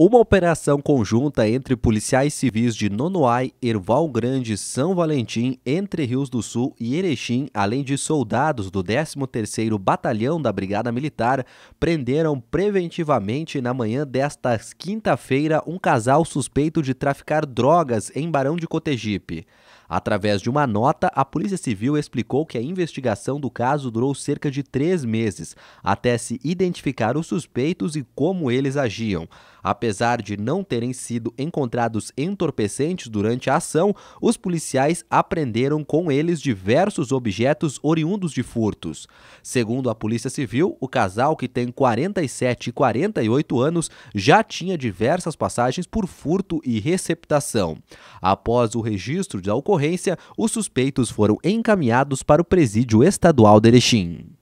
Uma operação conjunta entre policiais civis de Nonoai, Erval Grande, São Valentim, Entre Rios do Sul e Erechim, além de soldados do 13º Batalhão da Brigada Militar, prenderam preventivamente na manhã desta quinta-feira um casal suspeito de traficar drogas em Barão de Cotegipe. Através de uma nota, a Polícia Civil explicou que a investigação do caso durou cerca de três meses, até se identificar os suspeitos e como eles agiam apesar de não terem sido encontrados entorpecentes durante a ação, os policiais apreenderam com eles diversos objetos oriundos de furtos. Segundo a Polícia Civil, o casal, que tem 47 e 48 anos, já tinha diversas passagens por furto e receptação. Após o registro da ocorrência, os suspeitos foram encaminhados para o presídio estadual de Erechim.